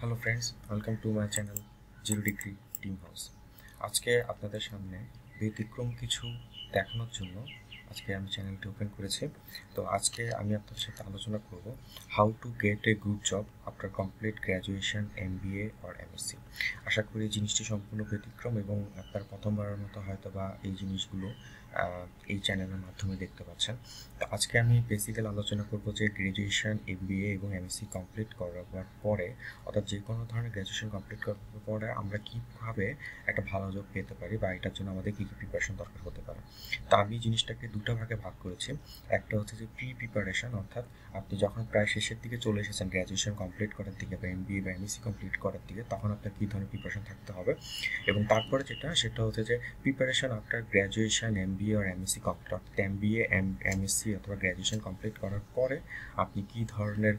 hello friends welcome to my channel zero degree team house আজকে আপনাদের সামনে ব্যতিক্রম কিছু দেখানোর জন্য আজকে আমি চ্যানেলটি ওপেন করেছি তো আজকে আমি আপনাদের সাথে আলোচনা করব how to get a good job after complete graduation M B A or M S C আশা করি জিনিসটি সম্পূর্ণ ব্যতিক্রম এবং আপনার প্রথমবারের মতো হয়তো বা এই জিনিসগুলো এই চ্যানেলের মাধ্যমে দেখতে পাচ্ছেন তো আজকে আমি বেসিক্যাল আলোচনা করব যে গ্র্যাজুয়েশন এমবিএ এবং এমএসসি কমপ্লিট করার পরে অর্থাৎ যে কোনো ধরনের গ্র্যাজুয়েশন কমপ্লিট করার পরে আমরা কীভাবে একটা ভালো জব পেতে পারি বা এটার জন্য আমাদের কী কী প্রিপারেশন দরকার হতে পারে তো আমি জিনিসটাকে দুটো ভাগে ভাগ করেছি একটা হচ্ছে যে প্রি প্রিপারেশন অর্থাৎ আপনি যখন প্রায় শেষের দিকে চলে এসেছেন গ্র্যাজুয়েশন কমপ্লিট করার দিকে বা এমবিএ বা এমএসসি কমপ্লিট করার দিকে তখন আপনার কী ধরনের প্রিপারেশন থাকতে হবে এবং তারপরে যেটা সেটা হচ্ছে যে preparation after graduation MBA MBA আর এমএসসি এমবিএ এমএসসি অথবা গ্র্যাজুয়েশন কমপ্লিট করার পরে আপনি কি ধরনের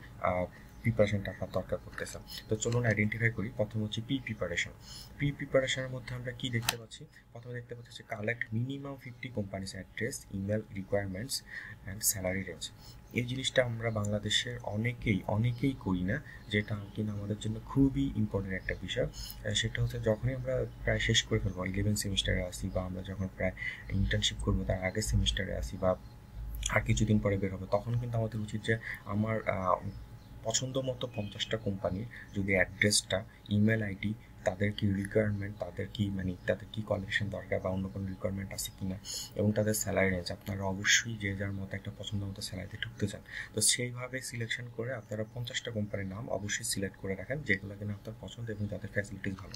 প্রিপারেশনটা আপনার দরকার পড়তেছে তো চলুন আইডেন্টিফাই করি প্রথম হচ্ছে পি প্রিপারেশন পি প্রিপারেশনের মধ্যে আমরা কি দেখতে পাচ্ছি প্রথমে দেখতে পাচ্ছি হচ্ছে collect minimum fifty companies address email requirements and salary range এই জিনিসটা আমরা বাংলাদেশের অনেকেই অনেকেই করি না যেটা কিনা আমাদের জন্য খুবই ইম্পর্টেন্ট একটা বিষয় সেটা হচ্ছে যখনই আমরা প্রায় শেষ করে ফেলবো ইলেভেন সেমিস্টারে আসি বা আমরা যখন প্রায় ইন্টার্নশিপ করবো তার আগের সেমিস্টারে আসি বা আর কিছুদিন পরে বের হবে তখন কিন্তু আমাদের উচিত যে আমার পছন্দ মতো পঞ্চাশটা কোম্পানির যদি অ্যাড্রেসটা ইমেল আইডি তাদের কি রিকোয়ারমেন্ট তাদের কি মানে তাদের কি কলেকশন দরকার বা অন্য কোনো রিকোয়ারমেন্ট আছে কি না এবং তাদের স্যালারি রেঞ্জ আপনারা অবশ্যই যে যার মতো একটা পছন্দ মতো স্যালারিতে ঢুকতে চান তো সেইভাবে সিলেকশন করে আপনারা পঞ্চাশটা কোম্পানির নাম অবশ্যই সিলেক্ট করে রাখেন যেগুলো কিনা আপনার পছন্দ এবং তাদের ফ্যাসিলিটিস ভালো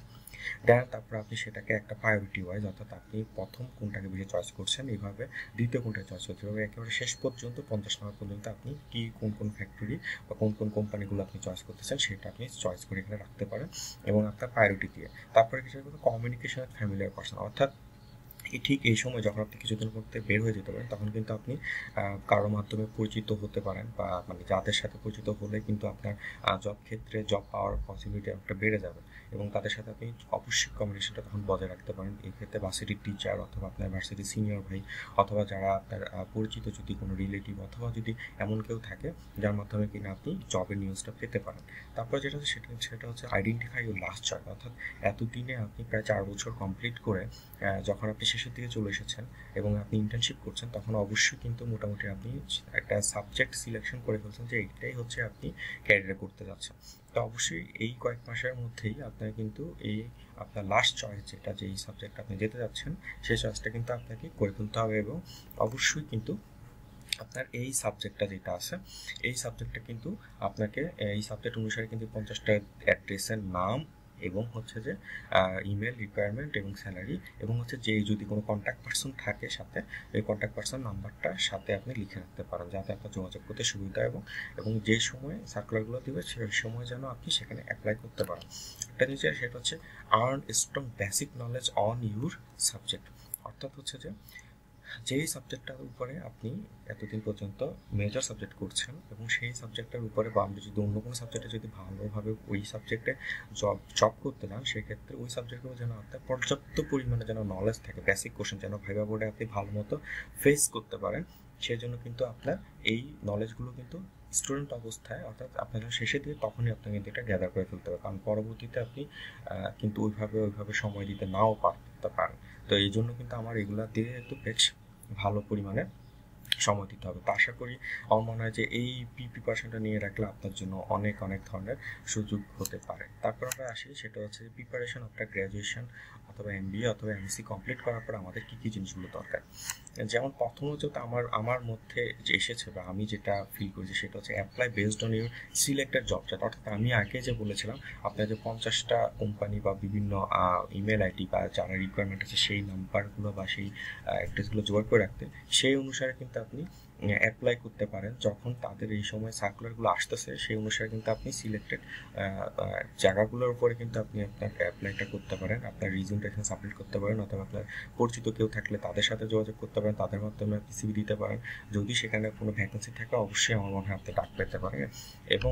দেন তারপর আপনি সেটাকে একটা প্রায়োরিটি ওয়াইজ অর্থাৎ আপনি প্রথম কোনটাকে বেশি চয়েস করছেন এইভাবে দ্বিতীয় কোনটা চয়েস করছেন এবং একেবারে শেষ পর্যন্ত পঞ্চাশ নম্বর পর্যন্ত আপনি কি কোন কোন ফ্যাক্টরি বা কোন কোন কোম্পানিগুলো আপনি চয়েস করতেছেন সেটা আপনি চয়েস করে এখানে রাখতে পারেন এবং আপনার প্রায়োরিটি দিয়ে তারপরে কিছু কমিউনিকেশন ফ্যামিলিয়ার পার্সন অর্থাৎ ঠিক এই সময় যখন আপনি কিছুদিন করতে বের হয়ে যেতে পারেন তখন কিন্তু আপনি কারো মাধ্যমে পরিচিত হতে পারেন বা মানে যাদের সাথে পরিচিত হলে কিন্তু আপনার জব ক্ষেত্রে জব পাওয়ার পসিবিলিটি অনেকটা বেড়ে যাবে এবং তাদের সাথে আপনি অবশ্যই কমিউনিকেশনটা তখন বজায় রাখতে পারেন এই ক্ষেত্রে ভার্সিটির টিচার অথবা আপনার ভার্সিটির সিনিয়র ভাই অথবা যারা আপনার পরিচিত যদি কোনো রিলেটিভ অথবা যদি এমন কেউ থাকে যার মাধ্যমে কিনা আপনি জবের নিউজটা পেতে পারেন তারপর যেটা হচ্ছে সেটা সেটা হচ্ছে আইডেন্টিফাই ইউর লাস্ট চয়েস অর্থাৎ এতদিনে আপনি প্রায় চার বছর কমপ্লিট করে যখন আপনি শেষ শেষের দিকে চলে এসেছেন এবং আপনি ইন্টার্নশিপ করছেন তখন অবশ্যই কিন্তু মোটামুটি আপনি একটা সাবজেক্ট সিলেকশন করে ফেলছেন যে এইটাই হচ্ছে আপনি ক্যারিয়ার করতে যাচ্ছেন তো অবশ্যই এই কয়েক মাসের মধ্যেই আপনার কিন্তু এই আপনার লাস্ট চয়েস যেটা যে এই সাবজেক্ট আপনি যেতে যাচ্ছেন সেই চয়েসটা কিন্তু আপনাকে করে ফেলতে হবে এবং অবশ্যই কিন্তু আপনার এই সাবজেক্টটা যেটা আছে এই সাবজেক্টটা কিন্তু আপনাকে এই সাবজেক্ট অনুসারে কিন্তু পঞ্চাশটা অ্যাড্রেসের নাম এবং হচ্ছে যে ইমেল রিকোয়ারমেন্ট এবং স্যালারি এবং হচ্ছে যে যদি কোনো কন্ট্যাক্ট পার্সন থাকে সাথে ওই কন্ট্যাক্ট পার্সন নাম্বারটা সাথে আপনি লিখে রাখতে পারেন যাতে আপনার যোগাযোগ করতে সুবিধা এবং এবং যে সময়ে সার্কুলারগুলো দেবে সেই সময় যেন আপনি সেখানে অ্যাপ্লাই করতে পারেন একটা জিনিস সেটা হচ্ছে earn strong basic knowledge on your subject অর্থাৎ হচ্ছে যে যেই সাবজেক্টটার উপরে আপনি এতদিন পর্যন্ত মেজর সাবজেক্ট করছেন এবং সেই সাবজেক্টটার উপরে বা আপনি যদি অন্য কোনো সাবজেক্টে যদি ভালোভাবে ওই সাবজেক্টে জব জব করতে চান সেক্ষেত্রে ওই সাবজেক্টগুলো যেন আপনার পর্যাপ্ত পরিমাণে যেন নলেজ থাকে বেসিক কোশ্চেন যেন ভাইবা বোর্ডে আপনি ভালো মতো ফেস করতে পারেন সেই জন্য কিন্তু আপনার এই নলেজগুলো কিন্তু স্টুডেন্ট অবস্থায় অর্থাৎ আপনার শেষে দিয়ে তখনই আপনাকে কিন্তু এটা গ্যাদার করে ফেলতে হবে কারণ পরবর্তীতে আপনি কিন্তু ওইভাবে ওইভাবে সময় দিতে নাও পারতে পারেন তো এই জন্য কিন্তু আমার এগুলা দিয়ে একটু বেশ ভালো পরিমাণে সময় দিতে হবে তো আশা করি আমার মনে হয় যে এই প্রিপারেশনটা নিয়ে রাখলে আপনার জন্য অনেক অনেক ধরনের সুযোগ হতে পারে তারপর আমরা আসি সেটা হচ্ছে প্রিপারেশন অফটা গ্র্যাজুয়েশন অথবা এম অথবা এমএসসি কমপ্লিট করার পর আমাদের কী কী জিনিসগুলো দরকার যেমন প্রথমত আমার আমার মধ্যে যে এসেছে বা আমি যেটা ফিল করেছি সেটা হচ্ছে apply based on your selected job chart অর্থাৎ আমি আগে যে বলেছিলাম আপনার যে পঞ্চাশটা কোম্পানি বা বিভিন্ন ইমেল আইডি বা যারা রিকোয়ারমেন্ট আছে সেই নাম্বারগুলো বা সেই অ্যাড্রেসগুলো জোগাড় করে রাখতে সেই অনুসারে কিন্তু আপনি অ্যাপ্লাই করতে পারেন যখন তাদের এই সময় সার্কুলারগুলো আসতেছে সেই অনুসারে কিন্তু আপনি সিলেক্টেড জায়গাগুলোর উপরে কিন্তু আপনি আপনার অ্যাপ্লাইটা করতে পারেন আপনার রিজিউমটা এখানে সাবমিট করতে পারেন অথবা আপনার পরিচিত কেউ থাকলে তাদের সাথে যোগাযোগ করতে পারেন তাদের মাধ্যমে আপনি সিবি দিতে পারেন যদি সেখানে কোনো ভ্যাকেন্সি থাকে অবশ্যই আমার মনে হয় আপনি ডাক পেতে পারেন এবং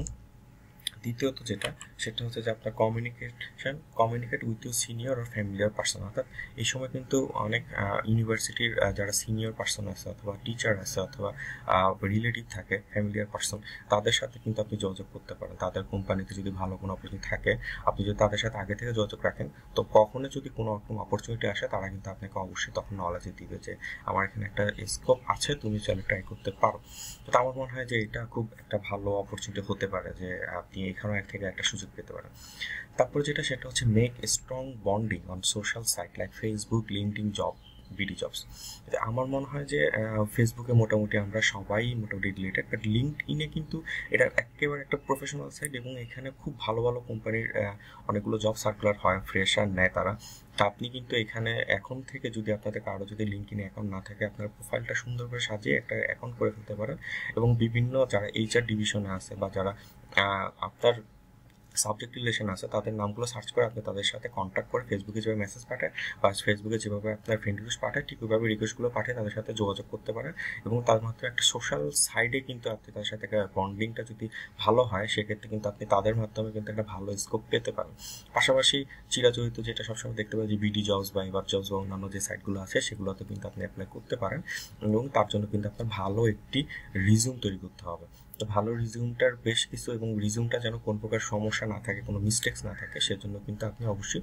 দ্বিতীয়ত যেটা সেটা হচ্ছে যে আপনার communication communicate with you senior আর ফ্যামিলিয়ার পার্সন অর্থাৎ এই সময় কিন্তু অনেক ইউনিভার্সিটির যারা সিনিয়র পার্সন আছে অথবা টিচার আছে অথবা রিলেটিভ থাকে ফ্যামিলিয়ার পার্সন তাদের সাথে কিন্তু আপনি যোগাযোগ করতে পারেন তাদের কোম্পানিতে যদি ভালো কোনো অপরচুনিটি থাকে আপনি যদি তাদের সাথে আগে থেকে যোগাযোগ রাখেন তো কখনো যদি কোনো রকম অপরচুনিটি আসে তারা কিন্তু আপনাকে অবশ্যই তখন নলেজ দিবে যে আমার এখানে একটা স্কোপ আছে তুমি চলে ট্রাই করতে পারো তো আমার মনে হয় যে এটা খুব একটা ভালো অপরচুনিটি হতে পারে যে আপনি এখানেও এক থেকে একটা সুযোগ পেতে পারেন তারপরে যেটা সেটা হচ্ছে make strong bonding on social site like Facebook LinkedIn job BD jobs আমার মনে হয় যে ফেসবুকে মোটামুটি আমরা সবাই মোটামুটি রিলেটেড বাট লিঙ্কড ইনে কিন্তু এটা একেবারে একটা প্রফেশনাল সাইট এবং এখানে খুব ভালো ভালো কোম্পানির অনেকগুলো জব সার্কুলার হয় ফ্রেশার নেয় তারা তা আপনি কিন্তু এখানে এখন থেকে যদি আপনাদের কারো যদি লিঙ্ক ইনে অ্যাকাউন্ট না থাকে আপনার প্রোফাইলটা সুন্দর করে সাজিয়ে একটা অ্যাকাউন্ট করে ফেলতে পারেন এবং বিভিন্ন যারা এইচআর ডিভিশনে আছে বা যারা আপনার সাবজেক্ট রিলেশন আছে তাদের নামগুলো সার্চ করে আপনি তাদের সাথে কন্ট্যাক্ট করে ফেসবুকে যেভাবে মেসেজ পাঠায় বা ফেসবুকে যেভাবে আপনার ফ্রেন্ড রিকোয়েস্ট পাঠায় ঠিক ওইভাবে রিকোয়েস্টগুলো পাঠিয়ে তাদের সাথে যোগাযোগ করতে পারেন এবং তার মাধ্যমে একটা সোশ্যাল সাইডে কিন্তু আপনি তাদের সাথে একটা বন্ডিংটা যদি ভালো হয় সেক্ষেত্রে কিন্তু আপনি তাদের মাধ্যমে কিন্তু একটা ভালো স্কোপ পেতে পারেন পাশাপাশি চিরাচরিত যেটা সবসময় দেখতে পাবেন যে বিডি জবস বা এবার জবস বা অন্যান্য যে সাইটগুলো আছে সেগুলোতে কিন্তু আপনি অ্যাপ্লাই করতে পারেন এবং তার জন্য কিন্তু আপনার ভালো একটি রিজিউম তৈরি করতে হবে তো ভালো রিজিউমটার বেশ কিছু এবং রিজিউমটা যেন কোন প্রকার সমস্যা না থাকে কোনো মিস্টেক্স না থাকে সেজন্য কিন্তু আপনি অবশ্যই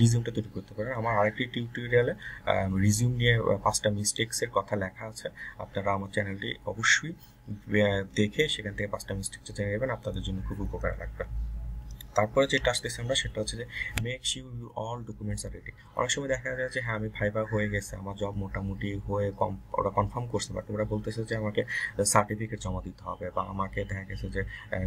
রিজিউমটা তৈরি করতে পারেন আমার আরেকটি টিউটোরিয়ালে রিজিউম নিয়ে পাঁচটা মিস্টেক্সের কথা লেখা আছে আপনারা আমার চ্যানেলটি অবশ্যই দেখে সেখান থেকে পাঁচটা মিস্টেক্স জেনে নেবেন আপনাদের জন্য খুব উপকার লাগবে তারপরে যে টাস্ক আমরা সেটা হচ্ছে যে make sure you all documents are ready অনেক সময় দেখা যায় যে হ্যাঁ আমি ফাইবার হয়ে গেছে আমার জব মোটামুটি হয়ে কম ওরা কনফার্ম করছে বাট ওরা বলতেছে যে আমাকে সার্টিফিকেট জমা দিতে হবে বা আমাকে দেখা গেছে যে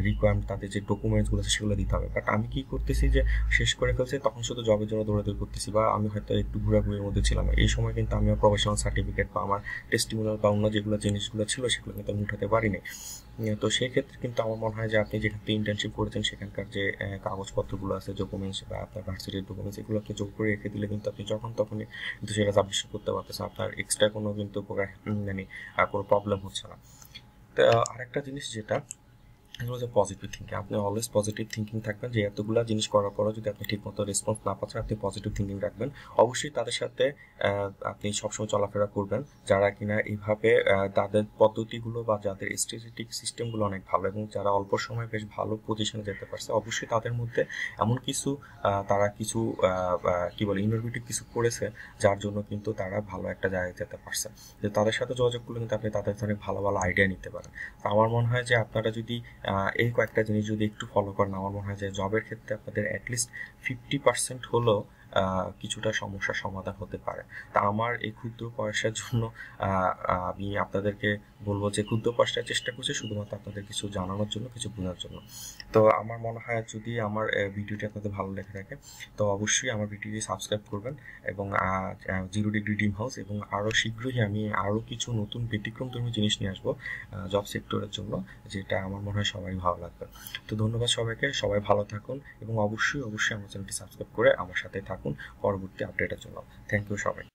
রিকোয়ারমেন্ট তাদের যে ডকুমেন্টসগুলো আছে সেগুলো দিতে হবে বাট আমি কি করতেছি যে শেষ করে ফেলছি তখন শুধু জবের জন্য দৌড়াদৌড়ি করতেছি বা আমি হয়তো একটু ঘোরাঘুরির মধ্যে ছিলাম এই সময় কিন্তু আমি প্রফেশনাল সার্টিফিকেট বা আমার টেস্টিমোনাল বা অন্য যেগুলো জিনিসগুলো ছিল সেগুলো কিন্তু আমি উঠাতে পারিনি তো সেক্ষেত্রে কিন্তু আমার মনে হয় যে আপনি যেখানে ইন্টার্নশিপ করেছেন সেখানকার যে কাগজপত্রগুলো আছে ডকুমেন্টস বা আপনার ভার্সিটির ডকুমেন্টস এগুলো আপনি যোগ করে রেখে দিলে কিন্তু আপনি যখন তখনই কিন্তু সেটা সাবমিশন করতে পারতেছেন আপনার এক্সট্রা কোনো কিন্তু মানে কোনো প্রবলেম হচ্ছে না আরেকটা জিনিস যেটা এগুলো যে পজিটিভ থিঙ্কিং আপনি অলওয়েজ পজিটিভ থিঙ্কিং থাকবেন যে এতগুলো জিনিস করার পরও যদি আপনি ঠিকমতো রেসপন্স না পাচ্ছেন আপনি পজিটিভ থিঙ্কিং রাখবেন অবশ্যই তাদের সাথে আপনি সবসময় চলাফেরা করবেন যারা কিনা এইভাবে তাদের পদ্ধতিগুলো বা যাদের স্ট্র্যাটেজিক সিস্টেমগুলো অনেক ভালো এবং যারা অল্প সময়ে বেশ ভালো পজিশনে যেতে পারছে অবশ্যই তাদের মধ্যে এমন কিছু তারা কিছু কি বলে ইনোভেটিভ কিছু করেছে যার জন্য কিন্তু তারা ভালো একটা জায়গায় যেতে পারছে যে তাদের সাথে যোগাযোগ করলে কিন্তু আপনি তাদের অনেক ভালো ভালো আইডিয়া নিতে পারেন আমার মনে হয় যে আপনারা যদি এই কয়েকটা জিনিস যদি একটু ফলো করেন আমার মনে হয় যে জবের ক্ষেত্রে আপনাদের অ্যাটলিস্ট ফিফটি পার্সেন্ট হলেও কিছুটা সমস্যার সমাধান হতে পারে তা আমার এই ক্ষুদ্র পয়সার জন্য আমি আপনাদেরকে বলবো যে ক্ষুদ্র পয়সার চেষ্টা করছি শুধুমাত্র আপনাদের কিছু জানানোর জন্য কিছু বোঝার জন্য তো আমার মনে হয় যদি আমার ভিডিওটি আপনাদের ভালো লেগে থাকে তো অবশ্যই আমার ভিডিওটি সাবস্ক্রাইব করবেন এবং জিরো ডিগ্রি ডিম হাউস এবং আরও শীঘ্রই আমি আরও কিছু নতুন ব্যতিক্রম ধর্মী জিনিস নিয়ে আসবো জব সেক্টরের জন্য যেটা আমার মনে হয় সবাই ভালো লাগবে তো ধন্যবাদ সবাইকে সবাই ভালো থাকুন এবং অবশ্যই অবশ্যই আমার চ্যানেলটি সাবস্ক্রাইব করে আমার সাথে থাকুন থাকুন পরবর্তী আপডেটের জন্য থ্যাংক ইউ সবাই